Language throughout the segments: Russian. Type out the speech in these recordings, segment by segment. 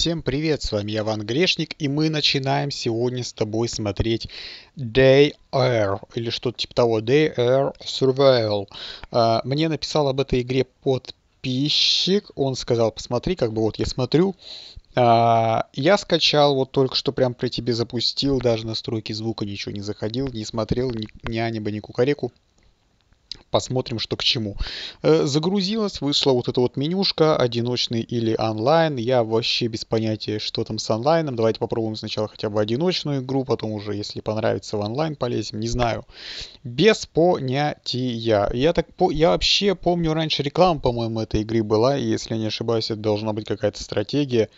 Всем привет, с вами я Ван Грешник, и мы начинаем сегодня с тобой смотреть Day Air, или что-то типа того, Day Air Survival. А, мне написал об этой игре подписчик, он сказал, посмотри, как бы вот я смотрю, а, я скачал, вот только что прям при тебе запустил, даже настройки звука ничего не заходил, не смотрел ни, ни аниме, ни кукареку посмотрим, что к чему. Э, загрузилась, вышла вот эта вот менюшка, одиночный или онлайн. Я вообще без понятия, что там с онлайном. Давайте попробуем сначала хотя бы одиночную игру, потом уже, если понравится, в онлайн полезем, не знаю. Без понятия. Я, так по... я вообще помню, раньше реклама, по-моему, этой игры была, и если я не ошибаюсь, это должна быть какая-то стратегия.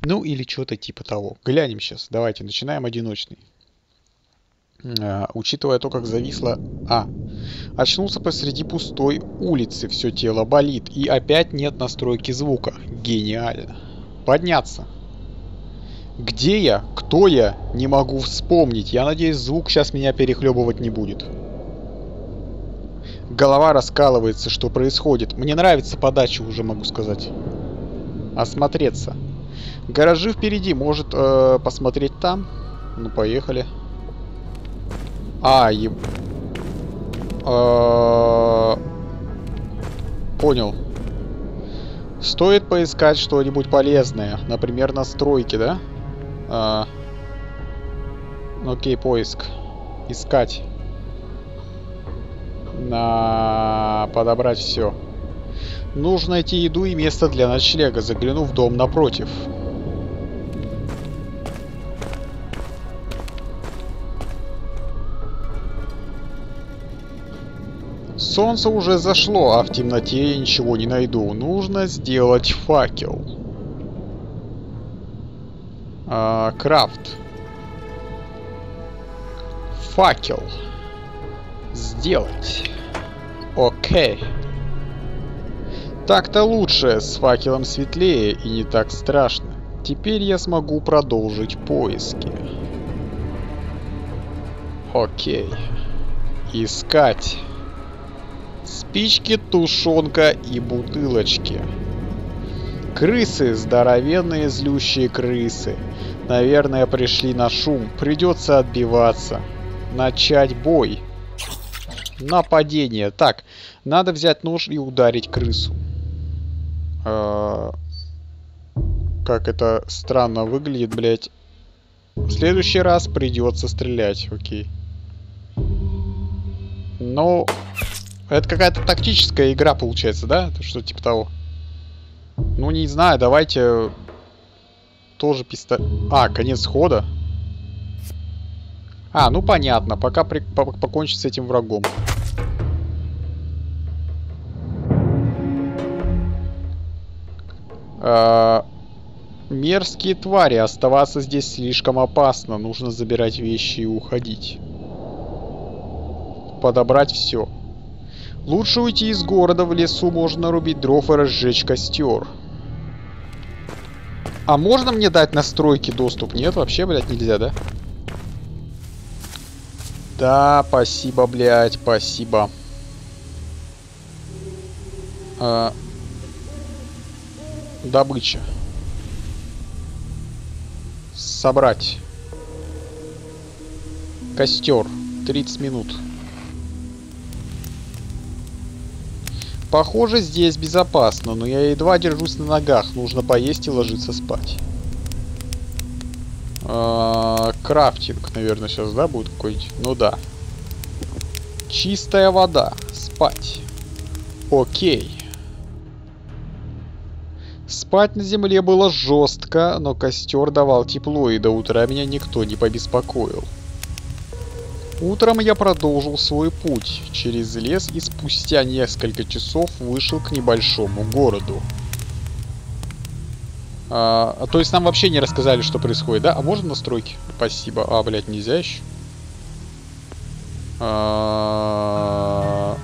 Ну или что-то типа того. Глянем сейчас. Давайте, начинаем одиночный. Э, учитывая то, как зависла А. Очнулся посреди пустой улицы, все тело болит, и опять нет настройки звука. Гениально. Подняться. Где я? Кто я? Не могу вспомнить. Я надеюсь, звук сейчас меня перехлебывать не будет. Голова раскалывается, что происходит. Мне нравится подача, уже могу сказать. Осмотреться. Гаражи впереди, может э, посмотреть там? Ну, поехали. Поехали. А, еб... А, понял. Стоит поискать что-нибудь полезное. Например, настройки, да? А, ну окей, поиск. Искать. На... Подобрать все. Нужно найти еду и место для ночлега. Загляну в дом напротив. Солнце уже зашло, а в темноте я ничего не найду. Нужно сделать факел. А, крафт. Факел. Сделать. Окей. Так-то лучше, с факелом светлее и не так страшно. Теперь я смогу продолжить поиски. Окей. Искать. Спички, тушенка и бутылочки. Крысы, здоровенные злющие крысы. Наверное, пришли на шум, придется отбиваться. Начать бой. Нападение. Так, надо взять нож и ударить крысу. А... Как это странно выглядит, блядь. В следующий раз придется стрелять, окей. Но это какая-то тактическая игра получается, да? Что типа того. Ну, не знаю, давайте... Тоже пистолет... А, конец хода. А, ну понятно, пока при... по покончить с этим врагом. А... Мерзкие твари, оставаться здесь слишком опасно. Нужно забирать вещи и уходить. Подобрать все. Лучше уйти из города, в лесу можно рубить дров и разжечь костер. А можно мне дать настройки доступ? Нет, вообще, блядь, нельзя, да? Да, спасибо, блядь, спасибо. А... Добыча. Собрать. Костер. 30 минут. Похоже, здесь безопасно, но я едва держусь на ногах. Нужно поесть и ложиться спать. А, крафтинг, наверное, сейчас, да, будет какой-нибудь? Ну да. Чистая вода. Спать. Окей. Спать на земле было жестко, но костер давал тепло, и до утра меня никто не побеспокоил. Утром я продолжил свой путь через лес и спустя несколько часов вышел к небольшому городу. А, а, то есть нам вообще не рассказали, что происходит, да? А можно настройки? Спасибо. А, блядь, нельзя еще. А...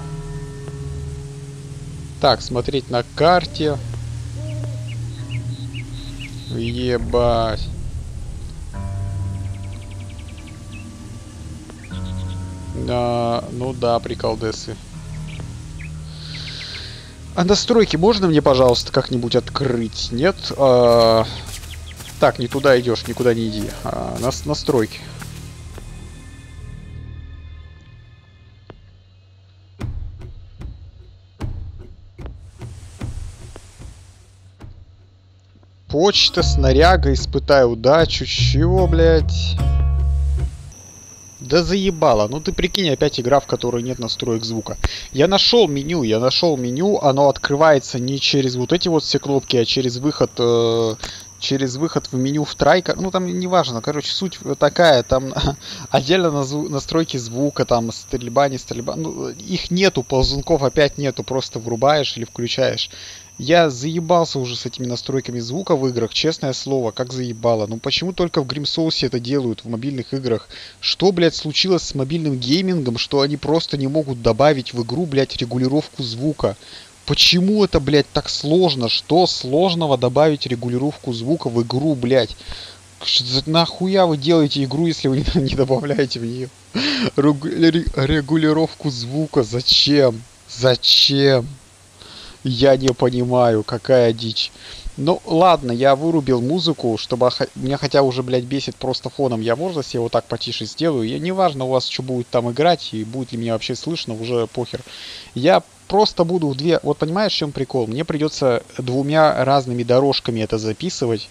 Так, смотреть на карте. Ебать. А, ну да, приколдесы. А настройки можно мне, пожалуйста, как-нибудь открыть? Нет? А... Так, не туда идешь, никуда не иди. А, нас настройки. Почта, снаряга, испытай удачу. Чего, блядь? Да заебало. Ну ты прикинь, опять игра, в которой нет настроек звука. Я нашел меню, я нашел меню. Оно открывается не через вот эти вот все кнопки, а через выход... Э, через выход в меню в трайка. Ну там неважно. Короче, суть такая. Там отдельно назв... настройки звука, там стрельба, не стрельба. Ну, их нету, ползунков опять нету. Просто врубаешь или включаешь. Я заебался уже с этими настройками звука в играх, честное слово, как заебало. Ну почему только в Grim Souls это делают, в мобильных играх? Что, блядь, случилось с мобильным геймингом, что они просто не могут добавить в игру, блядь, регулировку звука? Почему это, блядь, так сложно? Что сложного добавить регулировку звука в игру, блядь? Нахуя вы делаете игру, если вы не добавляете в нее регулировку звука? Зачем? Зачем? Я не понимаю, какая дичь. Ну, ладно, я вырубил музыку, чтобы... Меня хотя уже, блядь, бесит просто фоном. Я, можно себе вот так потише сделаю? Я, неважно у вас, что будет там играть, и будет ли меня вообще слышно, уже похер. Я просто буду в две... Вот понимаешь, в чем прикол? Мне придется двумя разными дорожками это записывать.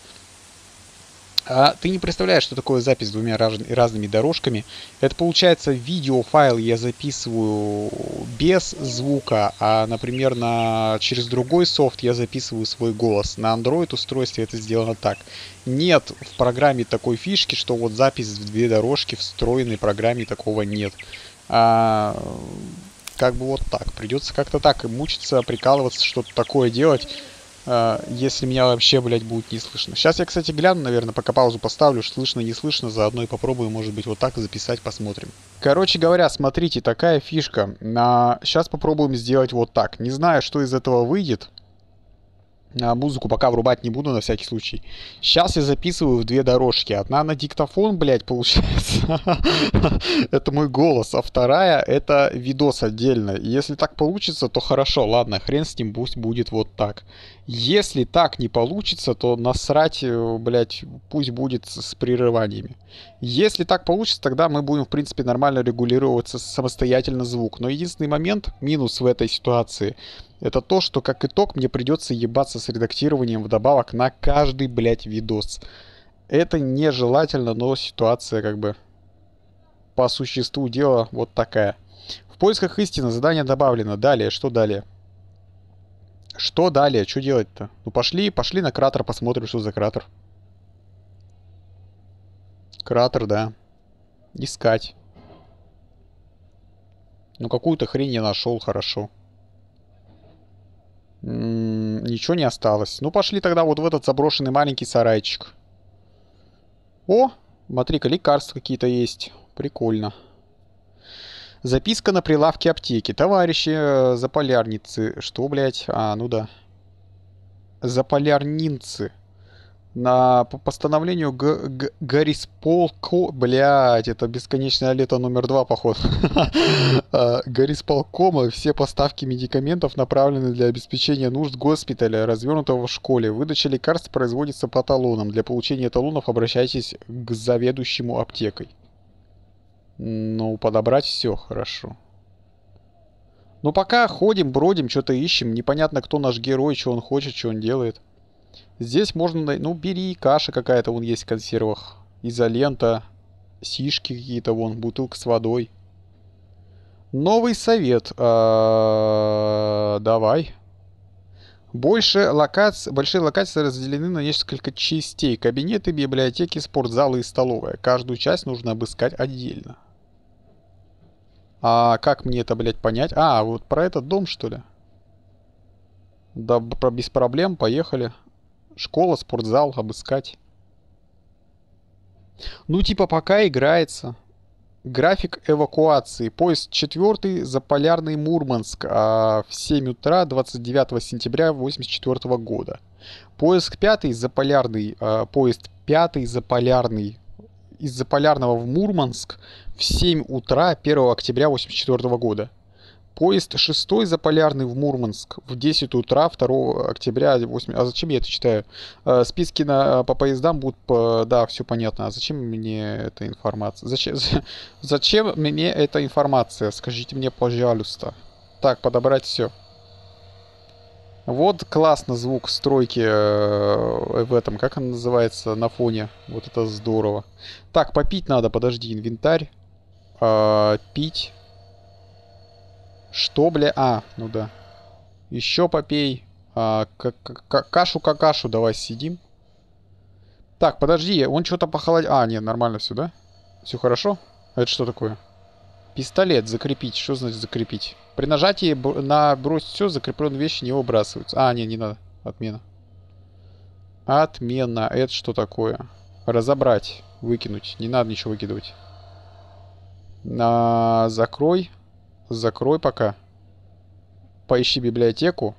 А ты не представляешь, что такое запись с двумя раз, разными дорожками. Это получается видеофайл я записываю без звука, а, например, на, через другой софт я записываю свой голос. На Android устройстве это сделано так. Нет в программе такой фишки, что вот запись в две дорожки встроенной программе такого нет. А, как бы вот так. Придется как-то так и мучиться, прикалываться, что-то такое делать э, если меня вообще, блядь, будет не слышно. Сейчас я, кстати, гляну, наверное, пока паузу поставлю, слышно, не слышно, заодно и попробую, может быть, вот так записать, посмотрим. Короче говоря, смотрите, такая фишка. А, сейчас попробуем сделать вот так. Не знаю, что из этого выйдет. А, музыку пока врубать не буду, на всякий случай. Сейчас я записываю в две дорожки. Одна на диктофон, блядь, получается. Это мой голос. А вторая — это видос отдельно. Если так получится, то хорошо. Ладно, хрен с ним, пусть будет вот так. Если так не получится, то насрать, э, блядь, пусть будет с прерываниями. Если так получится, тогда мы будем, в принципе, нормально регулироваться самостоятельно звук. Но единственный момент, минус в этой ситуации, это то, что как итог мне придется ебаться с редактированием вдобавок на каждый, блядь, видос. Это нежелательно, но ситуация как бы по существу дела вот такая. В поисках истины задание добавлено. Далее, что далее? Что далее? Что делать-то? Ну пошли, пошли на кратер, посмотрим, что за кратер. Кратер, да. Искать. Ну какую-то хрень я нашел, хорошо. М м-м, -м ничего не осталось. Ну пошли тогда вот в этот заброшенный маленький сарайчик. О, смотри-ка, лекарства какие-то есть. Прикольно. Записка на прилавке аптеки. Товарищи э, заполярницы. Что, блядь? А, ну да. заполярницы На, по постановлению Г Г Горисполко... Блядь, это бесконечное лето номер два, поход. А, Горисполкома все поставки медикаментов направлены для обеспечения нужд госпиталя, развернутого в школе. Выдача лекарств производится по талонам. Для получения талонов обращайтесь к заведующему аптекой. Ну, подобрать все хорошо. Но ну, пока ходим, бродим, что-то ищем. Непонятно, кто наш герой, что он хочет, что он делает. Здесь можно... Ну, бери, каша какая-то вон есть в консервах. Изолента, сишки какие-то вон, бутылка с водой. Новый совет. А, давай. Больше локаций, большие локации разделены на несколько частей. Кабинеты, библиотеки, спортзалы и столовая. Каждую часть нужно обыскать отдельно. А как мне это, блядь, понять? А, вот про этот дом, что ли? Да, про, без проблем, поехали. Школа, спортзал, обыскать. Ну, типа, пока играется. График эвакуации. Поезд 4 за Полярный Мурманск а, в 7 утра 29 сентября 1984 года. Поезд 5 за Полярный, а, поезд 5 за Полярный из-за Полярного в Мурманск в 7 утра 1 октября 1984 года. Поезд 6 заполярный в Мурманск в 10 утра 2 октября 8... А зачем я это читаю? Э, списки на... Э, по поездам будут... По... Да, все понятно. А зачем мне эта информация? Зачем... зачем мне эта информация? Скажите мне, пожалуйста. Так, подобрать все. Вот классно звук стройки э, в этом, как он называется, на фоне. Вот это здорово. Так, попить надо, подожди, инвентарь э, пить. Что, бля? А, ну да. Еще попей. А, к -к кашу какашу давай сидим. Так, подожди, он что-то похолодел. А, нет, нормально все, да? Все хорошо? А это что такое? Пистолет закрепить. Что значит закрепить? При нажатии на бросить все, закрепленные вещи не выбрасываются. А, нет, не надо. Отмена. Отмена. Это что такое? Разобрать. Выкинуть. Не надо ничего выкидывать. А, закрой. Закрой пока. Поищи библиотеку.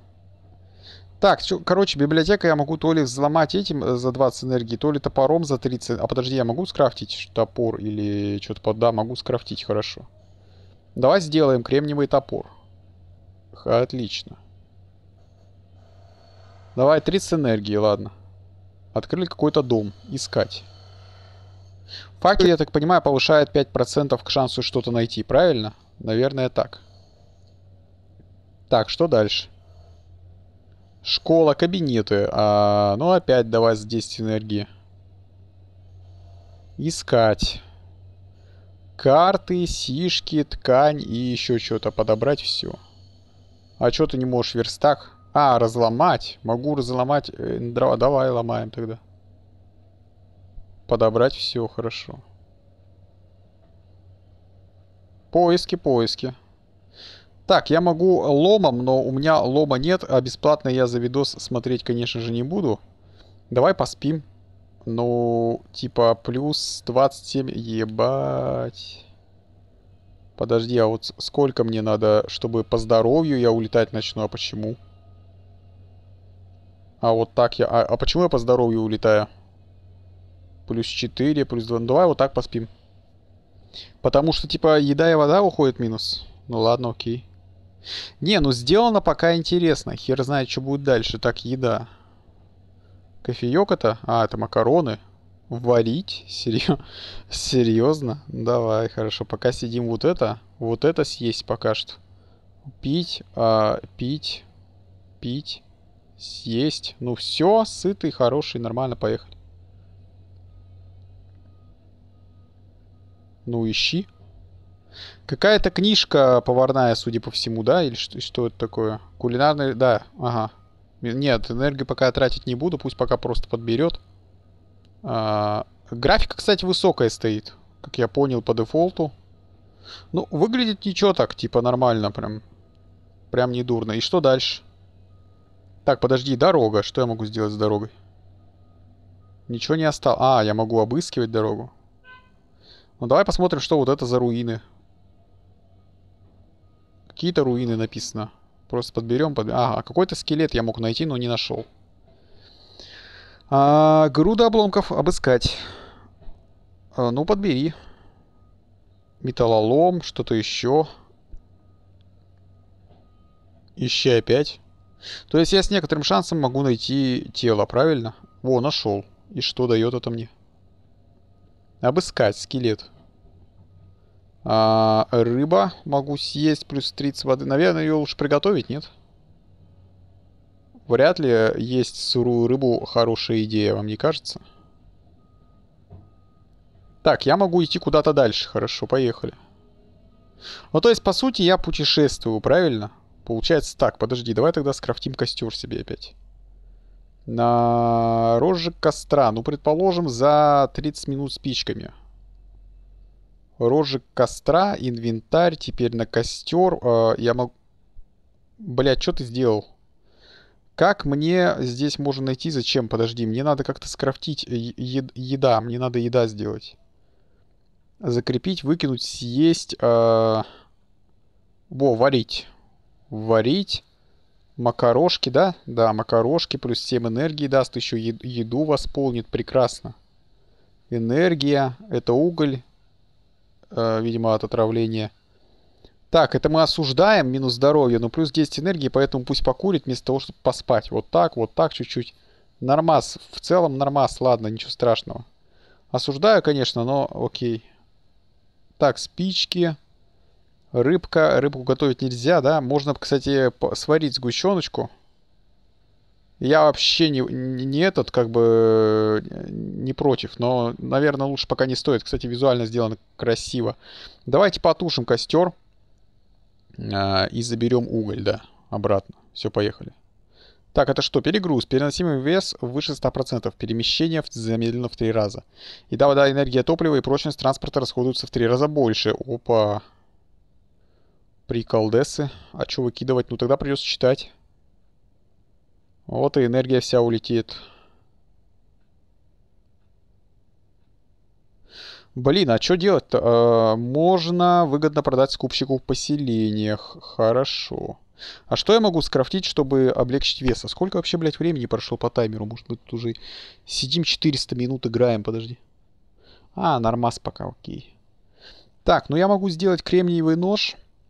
Так, чё, короче, библиотека я могу то ли взломать этим э, за 20 энергии, то ли топором за 30. А подожди, я могу скрафтить топор или что-то под... Да, могу скрафтить, хорошо. Давай сделаем кремниевый топор. Ха, Отлично. Давай 30 энергии, ладно. Открыли какой-то дом. Искать. Факел, я так понимаю, повышает 5% к шансу что-то найти, правильно? Наверное, так. Так, что дальше? Школа, кабинеты. А, ну, опять давай за 10 энергии. Искать. Карты, сишки, ткань и еще что-то. Подобрать все. А что ты не можешь верстак? А, разломать. Могу разломать э, дрова. Давай ломаем тогда подобрать все хорошо. Поиски, поиски. Так, я могу ломом, но у меня лома нет, а бесплатно я за видос смотреть, конечно же, не буду. Давай поспим. Ну, типа, плюс 27, ебать. Подожди, а вот сколько мне надо, чтобы по здоровью я улетать начну, а почему? А вот так я... А, а почему я по здоровью улетаю? Плюс 4, плюс 2. Ну, давай вот так поспим. Потому что, типа, еда и вода уходит минус. Ну ладно, окей. Не, ну сделано пока интересно. Хер знает, что будет дальше. Так, еда. Кофеек это? А, это макароны. Варить? Серьё... Серьезно? Давай, хорошо. Пока сидим вот это. Вот это съесть пока что. Пить, а, пить, пить, съесть. Ну все, сытый, хороший, нормально, поехали. Ну, ищи. Какая-то книжка поварная, судя по всему, да? Или что, что это такое? Кулинарный, да, ага. Нет, энергию пока тратить не буду, пусть пока просто подберет. А, графика, кстати, высокая стоит, как я понял, по дефолту. Ну, выглядит ничего так, типа нормально прям. Прям не дурно. И что дальше? Так, подожди, дорога. Что я могу сделать с дорогой? Ничего не осталось. А, я могу обыскивать дорогу. Ну давай посмотрим, что вот это за руины. Какие-то руины написано. Просто подберем, подберем. Ага, какой-то скелет я мог найти, но не нашел. А, груда обломков обыскать. А, ну, подбери. Металлолом, что-то еще. Ищи опять. То есть я с некоторым шансом могу найти тело, правильно? Во, нашел. И что дает это мне? Обыскать скелет. А, рыба могу съесть, плюс 30 воды. Наверное, ее лучше приготовить, нет? Вряд ли есть сырую рыбу хорошая идея, вам не кажется? Так, я могу идти куда-то дальше. Хорошо, поехали. Ну, то есть, по сути, я путешествую, правильно? Получается так, подожди, давай тогда скрафтим костер себе опять на розжиг костра. Ну, предположим, за 30 минут спичками. Розжиг костра, инвентарь, теперь на костер. Э, я могу... Блядь, что ты сделал? Как мне здесь можно найти? Зачем? Подожди, мне надо как-то скрафтить э, еда. Мне надо еда сделать. Закрепить, выкинуть, съесть. Э- Во, варить. Варить. Макарошки, да? Да, макарошки плюс 7 энергии даст, еще еду восполнит. Прекрасно. Энергия, это уголь, э, видимо, от отравления. Так, это мы осуждаем, минус здоровье, но плюс 10 энергии, поэтому пусть покурит вместо того, чтобы поспать. Вот так, вот так чуть-чуть. Нормас, в целом нормас, ладно, ничего страшного. Осуждаю, конечно, но окей. Так, спички. Рыбка, рыбку готовить нельзя, да? Можно, кстати, сварить сгущеночку. Я вообще не, не, этот, как бы, э, не против, но, наверное, лучше пока не стоит. Кстати, визуально сделано красиво. Давайте потушим костер э, и заберем уголь, да, обратно. Все, поехали. Так, это что? Перегруз. Переносимый вес выше 100%. Перемещение замедлено в 3 раза. И да, вода, энергия топлива и прочность транспорта расходуются в 3 раза больше. Опа при Приколдесы. А что выкидывать? Ну тогда придется читать. Вот и энергия вся улетит. Блин, а что делать-то? А, можно выгодно продать скупщику в поселениях. Хорошо. А что я могу скрафтить, чтобы облегчить вес? А сколько вообще, блядь, времени прошло по таймеру? Может, мы тут уже сидим 400 минут играем, подожди. А, нормас пока, окей. Так, ну я могу сделать кремниевый нож.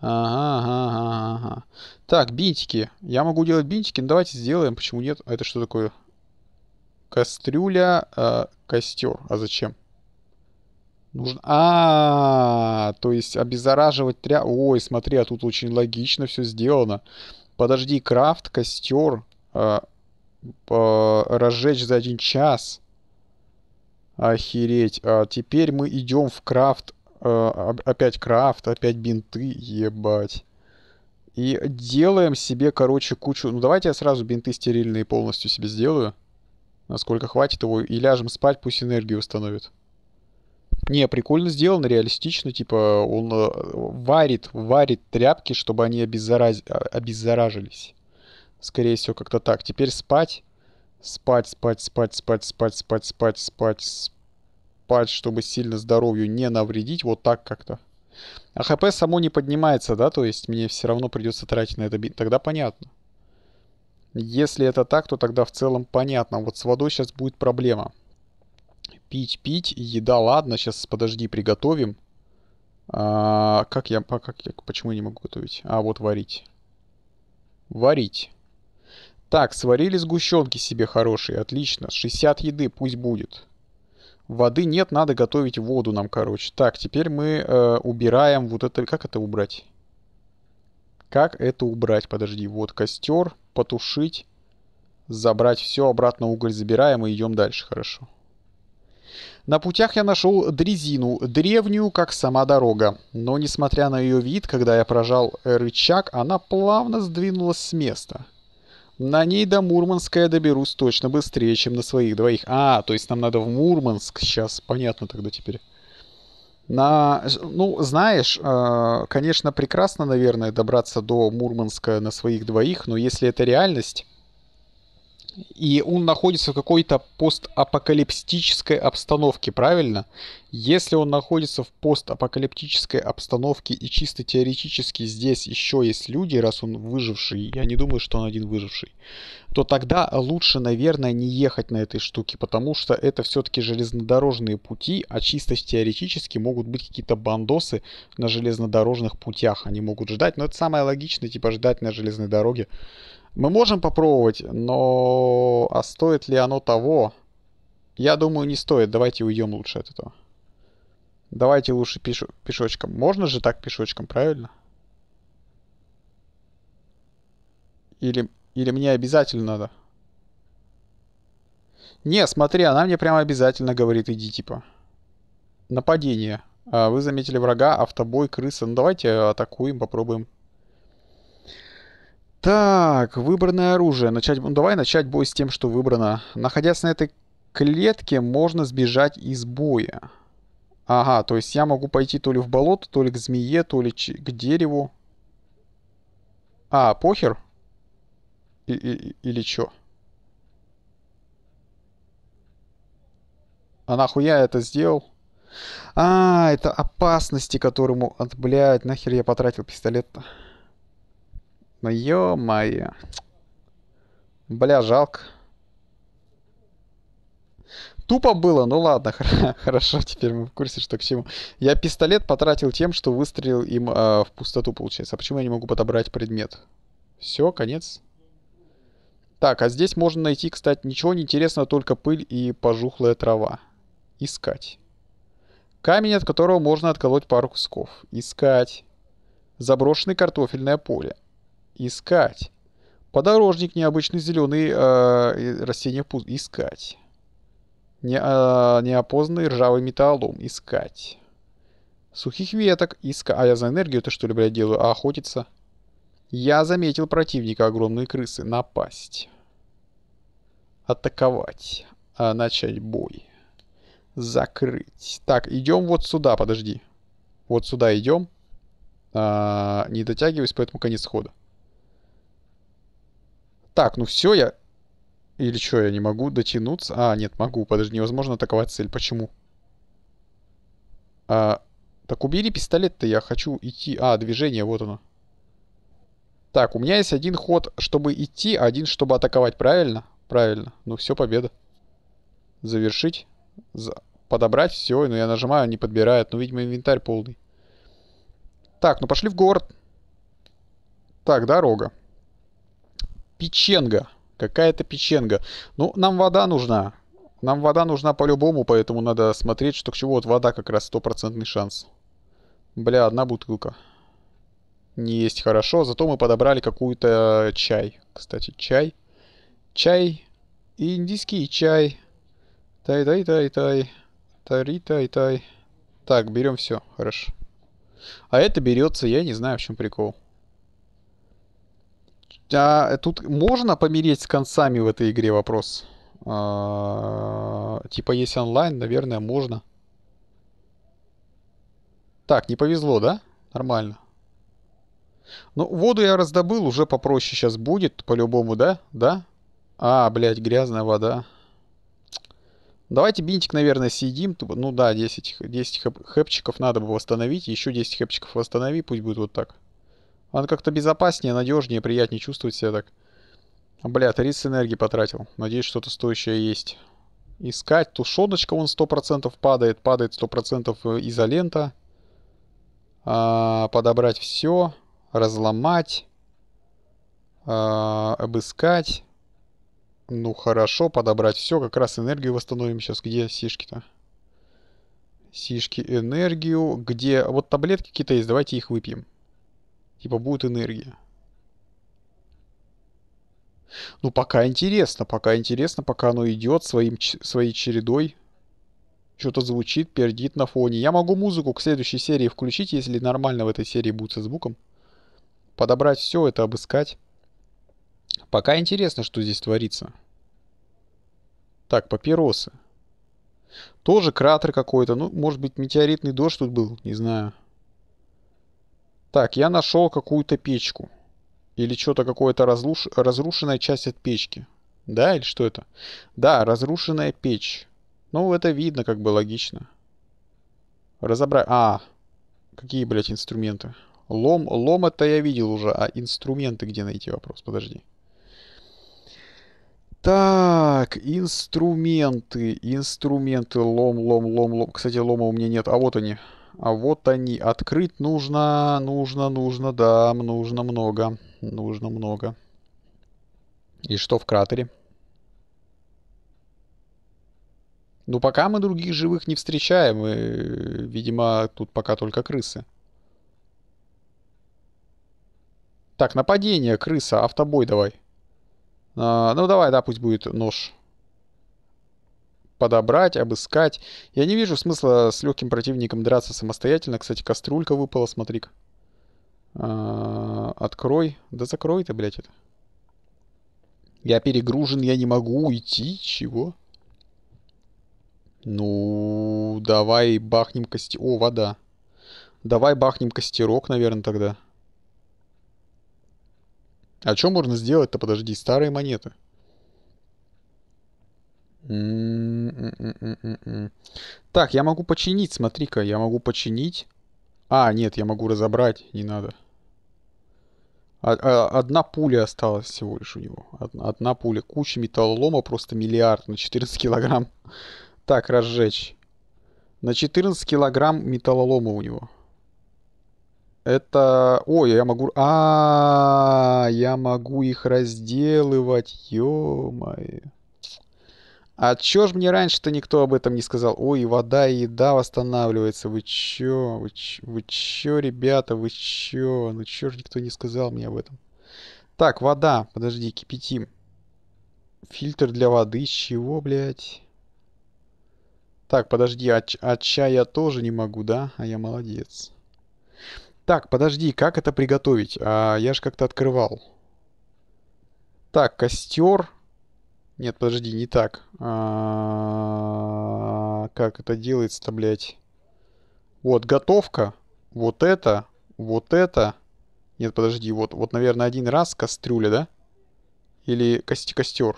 Ага, ага, ага, ага. Так, бинтики. Я могу делать бинтики, ну давайте сделаем. Почему нет? А Это что такое? Кастрюля, э, костер. А зачем? Нужно... А, -а, а, то есть обеззараживать тря... Ой, смотри, а тут очень логично все сделано. Подожди, крафт, костер, э, э, разжечь за один час. Охереть. А теперь мы идем в крафт Э, опять крафт, опять бинты, ебать. И делаем себе, короче, кучу... Ну, давайте я сразу бинты стерильные полностью себе сделаю. Насколько хватит его. И ляжем спать, пусть энергию установит. Не, прикольно сделано, реалистично. Типа он э, варит, варит тряпки, чтобы они обеззараз... А, обеззаражились. Скорее всего, как-то так. Теперь спать. Спать, спать, спать, спать, спать, спать, спать, спать, спать спать, чтобы сильно здоровью не навредить, вот так как-то. А ХП само не поднимается, да, то есть мне все равно придется тратить на это бит, тогда понятно. Если это так, то тогда в целом понятно. Вот с водой сейчас будет проблема. Пить, пить, еда, ладно, сейчас подожди, приготовим. А, как я, а как я, почему я не могу готовить? А, вот варить. Варить. Так, сварили сгущенки себе хорошие, отлично. 60 еды, пусть будет. Воды нет, надо готовить воду нам, короче. Так, теперь мы э, убираем вот это... Как это убрать? Как это убрать? Подожди, вот костер, потушить, забрать все, обратно уголь забираем и идем дальше, хорошо. На путях я нашел дрезину, древнюю, как сама дорога. Но, несмотря на ее вид, когда я прожал рычаг, она плавно сдвинулась с места. — на ней до Мурманска я доберусь точно быстрее, чем на своих двоих. А, то есть нам надо в Мурманск. Сейчас понятно тогда теперь. На, ну, знаешь, э, конечно, прекрасно, наверное, добраться до Мурманска на своих двоих, но если это реальность, и он находится в какой-то постапокалиптической обстановке, правильно? Если он находится в постапокалиптической обстановке и чисто теоретически здесь еще есть люди, раз он выживший, я не думаю, что он один выживший, то тогда лучше, наверное, не ехать на этой штуке, потому что это все-таки железнодорожные пути, а чисто теоретически могут быть какие-то бандосы на железнодорожных путях. Они могут ждать, но это самое логичное, типа ждать на железной дороге мы можем попробовать, но а стоит ли оно того? Я думаю, не стоит. Давайте уйдем лучше от этого. Давайте лучше пеш... пешочком. Можно же так пешочком, правильно? Или, или мне обязательно надо? Не, смотри, она мне прямо обязательно говорит, иди, типа. Нападение. А, вы заметили врага, автобой, крыса. Ну давайте атакуем, попробуем так, выбранное оружие. Начать, ну, давай начать бой с тем, что выбрано. Находясь на этой клетке, можно сбежать из боя. Ага, то есть я могу пойти то ли в болото, то ли к змее, то ли к дереву. А, похер? И -и Или чё? А нахуя я это сделал? А, это опасности, которому... От, блядь, нахер я потратил пистолет-то? Ну ё-моё. Бля, жалко. Тупо было, ну ладно, хорошо, теперь мы в курсе, что к чему. Я пистолет потратил тем, что выстрелил им э, в пустоту, получается. А почему я не могу подобрать предмет? Все, конец. Так, а здесь можно найти, кстати, ничего не интересного, только пыль и пожухлая трава. Искать. Камень, от которого можно отколоть пару кусков. Искать. Заброшенное картофельное поле. Искать. Подорожник, необычный зеленый э, растение пуст. Искать. Не, э, неопознанный ржавый металлом. Искать. Сухих веток. Искать. А я за энергию-то что ли, блядь, делаю? А охотиться? Я заметил противника огромные крысы. Напасть. Атаковать. А, начать бой. Закрыть. Так, идем вот сюда, подожди. Вот сюда идем. А, не дотягиваюсь, поэтому конец хода. Так, ну все, я... Или что, я не могу дотянуться? А, нет, могу. Подожди, невозможно атаковать цель. Почему? А, так убери пистолет-то, я хочу идти. А, движение, вот оно. Так, у меня есть один ход, чтобы идти, а один, чтобы атаковать. Правильно? Правильно. Ну все, победа. Завершить. За... Подобрать все. Но ну, я нажимаю, не подбирает. Ну, видимо, инвентарь полный. Так, ну пошли в город. Так, дорога печенга. Какая-то печенга. Ну, нам вода нужна. Нам вода нужна по-любому, поэтому надо смотреть, что к чему. Вот вода как раз стопроцентный шанс. Бля, одна бутылка. Не есть хорошо, зато мы подобрали какую-то э, чай. Кстати, чай. Чай. Индийский чай. Тай-тай-тай-тай. Тари-тай-тай. Так, берем все, хорошо. А это берется, я не знаю, в чем прикол. А тут можно помереть с концами в этой игре вопрос. А, типа есть онлайн, наверное, можно. Так, не повезло, да? Нормально. Ну, воду я раздобыл, уже попроще сейчас будет, по-любому, да? Да? А, блядь, грязная вода. Давайте бинтик, наверное, съедим. Ну да, 10, 10 хэп, хэпчиков надо бы восстановить. Еще 10 хэпчиков восстанови, пусть будет вот так. Он как-то безопаснее, надежнее, приятнее чувствовать себя так. Бля, 30 энергии потратил. Надеюсь, что-то стоящее есть. Искать. Тушеночка он 100% падает. Падает 100% э, изолента. А, подобрать все. Разломать. А, обыскать. Ну хорошо, подобрать все. Как раз энергию восстановим сейчас. Где сишки-то? Сишки энергию. Где? Вот таблетки какие-то есть. Давайте их выпьем. Типа будет энергия. Ну, пока интересно, пока интересно, пока оно идет своим, своей чередой. Что-то звучит, пердит на фоне. Я могу музыку к следующей серии включить, если нормально в этой серии будет со звуком. Подобрать все это, обыскать. Пока интересно, что здесь творится. Так, папиросы. Тоже кратер какой-то. Ну, может быть, метеоритный дождь тут был, не знаю. Так, я нашел какую-то печку. Или что-то какое-то разруш... разрушенная часть от печки. Да, или что это? Да, разрушенная печь. Ну, это видно, как бы логично. Разобрать... А, какие, блядь, инструменты? Лом, лом это я видел уже, а инструменты где найти вопрос? Подожди. Так, инструменты, инструменты, лом, лом, лом, лом. Кстати, лома у меня нет, а вот они. А вот они. Открыть нужно, нужно, нужно, да, нужно много. Нужно много. И что в кратере? Ну, пока мы других живых не встречаем. И, э, видимо, тут пока только крысы. Так, нападение, крыса, автобой давай. А, ну, давай, да, пусть будет нож подобрать, обыскать. Я не вижу смысла с легким противником драться самостоятельно. Кстати, кастрюлька выпала, смотри-ка. А, открой. Да закрой ты, блядь, это. Я перегружен, я не могу уйти. Чего? Ну, давай бахнем кости... О, вода. Давай бахнем костерок, наверное, тогда. А что можно сделать-то? Подожди, старые монеты. Так, я могу починить, смотри-ка, я могу починить. А, нет, я могу разобрать, не надо. А, а, одна пуля осталась всего лишь у него. Одна пуля. Куча металлолома, просто миллиард на 14 килограмм. Так, разжечь. На 14 килограмм металлолома у него. Это... Ой, я могу... А, -а я могу их разделывать, ё-моё. А чё ж мне раньше-то никто об этом не сказал? Ой, вода и еда восстанавливается. Вы чё? Вы чё, вы чё ребята? Вы чё? Ну чё ж никто не сказал мне об этом? Так, вода. Подожди, кипятим. Фильтр для воды. С чего, блядь? Так, подожди, а от а я тоже не могу, да? А я молодец. Так, подожди, как это приготовить? А, я же как-то открывал. Так, костер. Нет, подожди, не так. А, как это делается-то, блядь? Вот, готовка. Вот это. Вот это. Нет, подожди, вот, вот, наверное, один раз кастрюля, да? Или кости костер.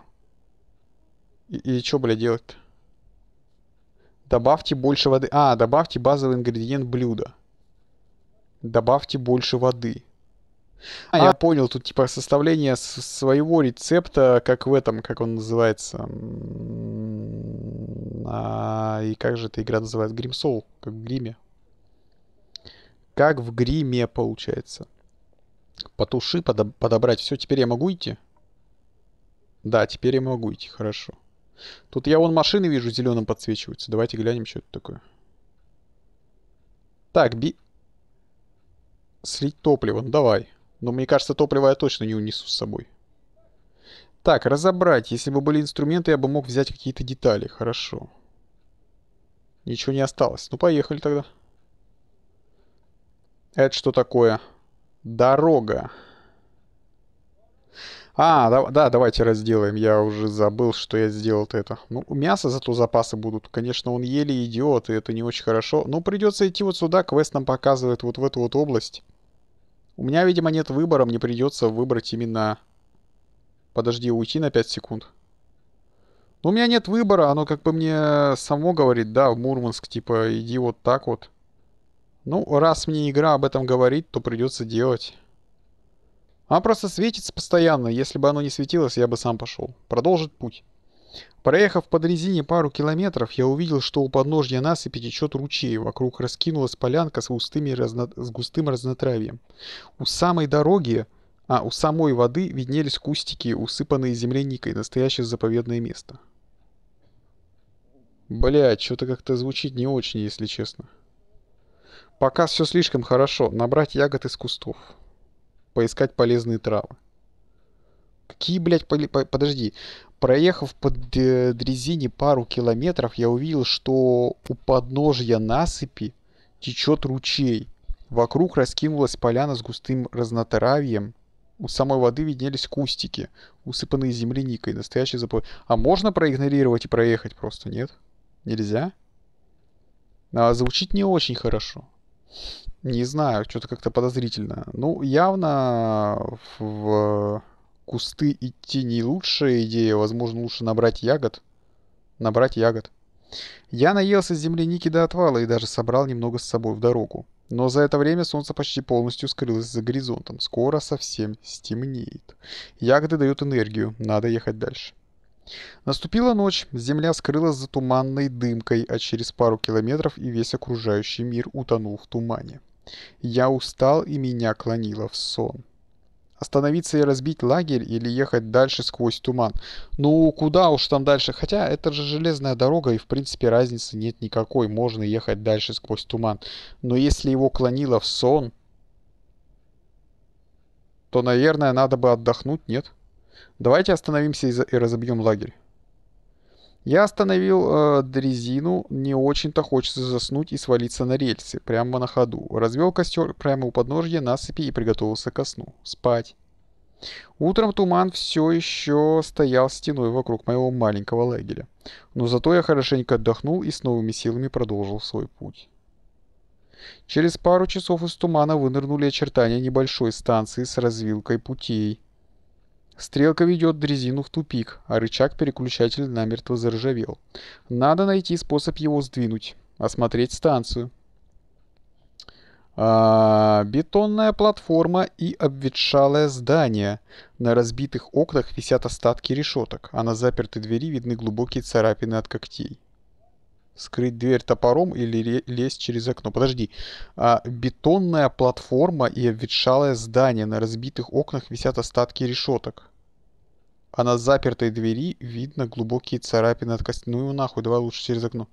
И, и что, блядь, делать-то? Добавьте больше воды. А, добавьте базовый ингредиент блюда. Добавьте больше воды. А, а, я а. понял, тут типа составление своего рецепта, как в этом, как он называется. А, и как же эта игра называется? Гримсол, как в гриме. Как в гриме получается. Потуши, подоб- подобрать. Все, теперь я могу идти? Да, теперь я могу идти, хорошо. Тут я вон машины вижу, зеленым подсвечиваются. Давайте глянем, что это такое. Так, би... Слить топливо, ну давай. Но мне кажется, топливо я точно не унесу с собой. Так, разобрать. Если бы были инструменты, я бы мог взять какие-то детали. Хорошо. Ничего не осталось. Ну, поехали тогда. Это что такое? Дорога. А, да, да, давайте разделаем. Я уже забыл, что я сделал -то это. Ну, мясо зато запасы будут. Конечно, он еле идет, и это не очень хорошо. Но придется идти вот сюда. Квест нам показывает вот в эту вот область. У меня, видимо, нет выбора, мне придется выбрать именно... Подожди, уйти на 5 секунд. Но ну, у меня нет выбора, оно как бы мне само говорит, да, в Мурманск, типа, иди вот так вот. Ну, раз мне игра об этом говорит, то придется делать. Она просто светится постоянно, если бы оно не светилось, я бы сам пошел. Продолжит путь. Проехав по дрезине пару километров, я увидел, что у подножья насыпи течет ручей, вокруг раскинулась полянка с, густыми разно... с густым разнотравьем. У самой дороги, а у самой воды виднелись кустики, усыпанные земляникой, настоящее заповедное место. Бля, что-то как-то звучит не очень, если честно. Пока все слишком хорошо. Набрать ягод из кустов. Поискать полезные травы. Какие, блядь, подожди. Проехав по э, дрезине пару километров, я увидел, что у подножья насыпи течет ручей. Вокруг раскинулась поляна с густым разнотравьем. У самой воды виднелись кустики, усыпанные земляникой, настоящий запой. А можно проигнорировать и проехать просто, нет? Нельзя? А звучит не очень хорошо. Не знаю, что-то как-то подозрительно. Ну, явно в кусты идти не лучшая идея. Возможно, лучше набрать ягод. Набрать ягод. Я наелся земляники до отвала и даже собрал немного с собой в дорогу. Но за это время солнце почти полностью скрылось за горизонтом. Скоро совсем стемнеет. Ягоды дают энергию, надо ехать дальше. Наступила ночь, земля скрылась за туманной дымкой, а через пару километров и весь окружающий мир утонул в тумане. Я устал и меня клонило в сон. Остановиться и разбить лагерь или ехать дальше сквозь туман? Ну, куда уж там дальше? Хотя это же железная дорога, и в принципе разницы нет никакой. Можно ехать дальше сквозь туман. Но если его клонило в сон, то, наверное, надо бы отдохнуть, нет? Давайте остановимся и разобьем лагерь. Я остановил э, дрезину, не очень-то хочется заснуть и свалиться на рельсы, прямо на ходу. Развел костер прямо у подножья насыпи и приготовился ко сну. Спать. Утром туман все еще стоял стеной вокруг моего маленького лагеря. Но зато я хорошенько отдохнул и с новыми силами продолжил свой путь. Через пару часов из тумана вынырнули очертания небольшой станции с развилкой путей – Стрелка ведет дрезину в тупик, а рычаг-переключатель намертво заржавел. Надо найти способ его сдвинуть. Осмотреть станцию. А, бетонная платформа и обветшалое здание. На разбитых окнах висят остатки решеток, а на запертой двери видны глубокие царапины от когтей. Скрыть дверь топором или лезть через окно. Подожди. А, бетонная платформа и обветшалое здание. На разбитых окнах висят остатки решеток. А на запертой двери видно глубокие царапины от кости. Ну его нахуй, давай лучше через окно.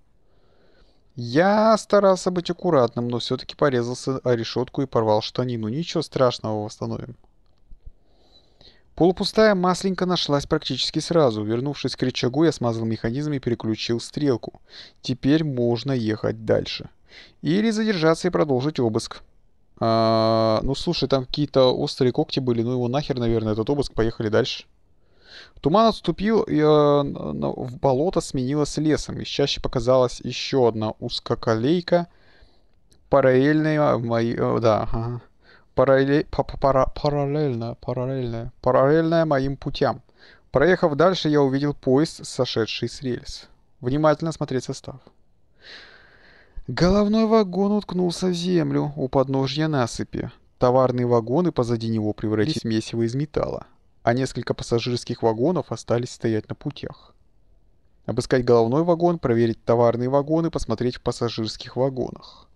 Я старался быть аккуратным, но все-таки порезался о решетку и порвал штанину. Ничего страшного, восстановим. Полупустая масленька нашлась практически сразу. Вернувшись к рычагу, я смазал механизм и переключил стрелку. Теперь можно ехать дальше. Или задержаться и продолжить обыск. А, ну слушай, там какие-то острые когти были, ну его нахер, наверное, этот обыск, поехали дальше. Туман отступил, и э, в болото сменилось лесом. Из чаще показалась еще одна узкоколейка. Параллельная... Мои, э, да, ага. Параллель, пара, параллельная, параллельная, параллельная моим путям. Проехав дальше, я увидел поезд, сошедший с рельс. Внимательно смотреть состав. Головной вагон уткнулся в землю у подножья насыпи. Товарные вагоны позади него превратились в месиво из металла а несколько пассажирских вагонов остались стоять на путях. Обыскать головной вагон, проверить товарные вагоны, посмотреть в пассажирских вагонах.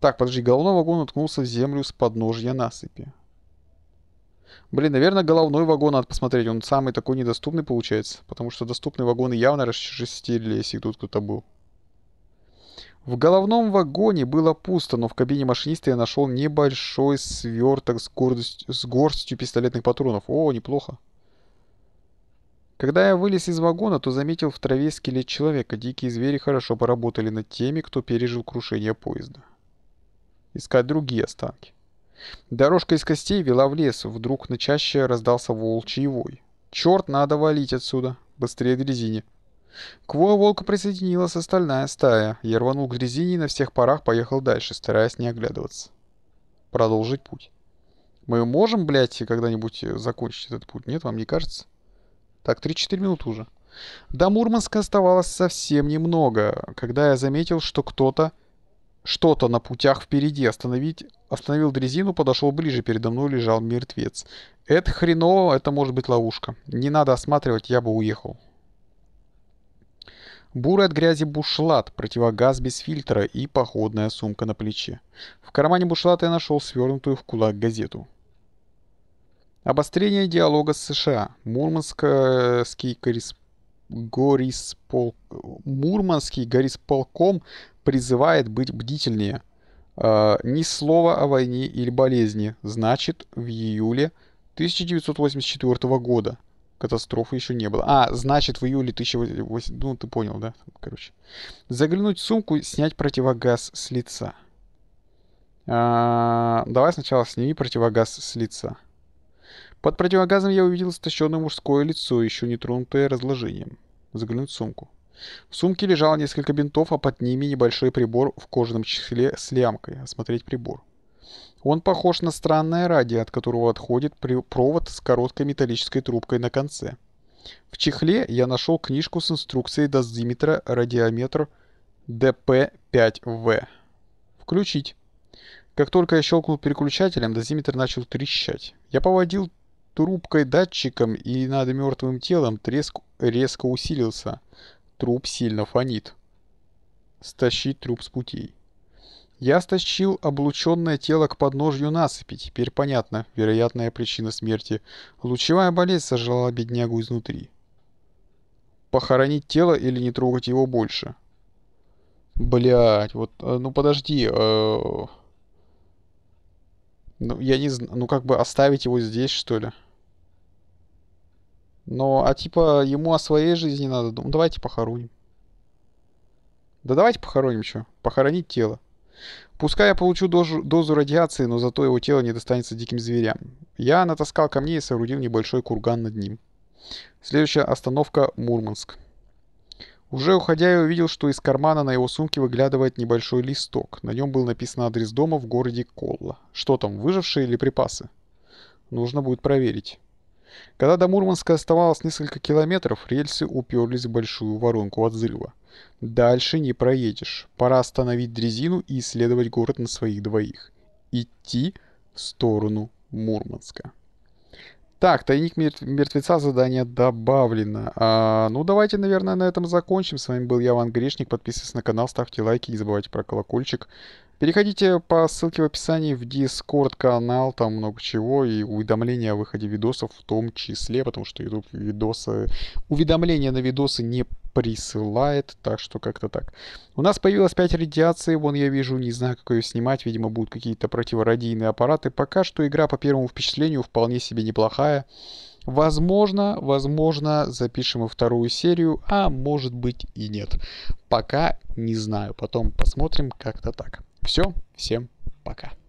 Так, подожди, головной вагон уткнулся в землю с подножья насыпи. Блин, наверное, головной вагон надо посмотреть. Он самый такой недоступный получается, потому что доступные вагоны явно расчистили, если тут кто-то был. В головном вагоне было пусто, но в кабине машиниста я нашел небольшой сверток с, горсть... с горстью пистолетных патронов. О, неплохо. Когда я вылез из вагона, то заметил в траве скелет человека. Дикие звери хорошо поработали над теми, кто пережил крушение поезда. Искать другие останки. Дорожка из костей вела в лес. Вдруг на чаще раздался волчий вой. «Черт, надо валить отсюда! Быстрее к резине!» К волка присоединилась остальная стая. Я рванул к дрезине и на всех парах поехал дальше, стараясь не оглядываться. Продолжить путь. Мы можем, блядь, когда-нибудь э, закончить этот путь, нет, вам не кажется? Так, 3-4 минуты уже. До Мурманска оставалось совсем немного, когда я заметил, что кто-то что-то на путях впереди. Остановить, остановил дрезину, подошел ближе, передо мной лежал мертвец. Это хреново, это может быть ловушка. Не надо осматривать, я бы уехал. Бурый от грязи бушлат, противогаз без фильтра и походная сумка на плече. В кармане бушлата я нашел свернутую в кулак газету. Обострение диалога с США. Мурманский корреспондент Горисполк... Мурманский горисполком призывает быть бдительнее. Э, ни слова о войне или болезни. Значит, в июле 1984 года катастрофы еще не было. А, значит, в июле 2008. Ну, ты понял, да? Короче. Заглянуть в сумку, снять противогаз с лица. А, давай сначала сними противогаз с лица. Под противогазом я увидел истощенное мужское лицо, еще не тронутое разложением. Заглянуть в сумку. В сумке лежало несколько бинтов, а под ними небольшой прибор в кожаном чехле с лямкой. Осмотреть прибор. Он похож на странное радио, от которого отходит провод с короткой металлической трубкой на конце. В чехле я нашел книжку с инструкцией дозиметра радиометр DP5V. Включить. Как только я щелкнул переключателем, дозиметр начал трещать. Я поводил трубкой датчиком и над мертвым телом треск резко усилился. Труп сильно фонит. Стащить труп с путей. Я стащил облученное тело к подножью насыпи, теперь понятно, вероятная причина смерти. Лучевая болезнь сожрала беднягу изнутри. Похоронить тело или не трогать его больше? Блять, вот, э, ну подожди, э... Ну, я не знаю, ну как бы оставить его здесь, что ли? Но, а типа, ему о своей жизни надо думать. Давайте похороним. Да давайте похороним еще. Похоронить тело. Пускай я получу дозу, дозу радиации, но зато его тело не достанется диким зверям. Я натаскал камней и соорудил небольшой курган над ним. Следующая остановка – Мурманск. Уже уходя, я увидел, что из кармана на его сумке выглядывает небольшой листок. На нем был написан адрес дома в городе Колла. Что там, выжившие или припасы? Нужно будет проверить. Когда до Мурманска оставалось несколько километров, рельсы уперлись в большую воронку от взрыва. Дальше не проедешь. Пора остановить дрезину и исследовать город на своих двоих. Идти в сторону Мурманска. Так, тайник мертвеца задание добавлено. А, ну, давайте, наверное, на этом закончим. С вами был я, Ван Грешник. Подписывайтесь на канал, ставьте лайки, не забывайте про колокольчик. Переходите по ссылке в описании в Discord канал, там много чего, и уведомления о выходе видосов в том числе, потому что YouTube видосы, уведомления на видосы не присылает, так что как-то так. У нас появилось 5 радиаций, вон я вижу, не знаю, как ее снимать, видимо, будут какие-то противорадийные аппараты. Пока что игра по первому впечатлению вполне себе неплохая. Возможно, возможно, запишем и вторую серию, а может быть и нет. Пока не знаю, потом посмотрим как-то так. Все, всем пока.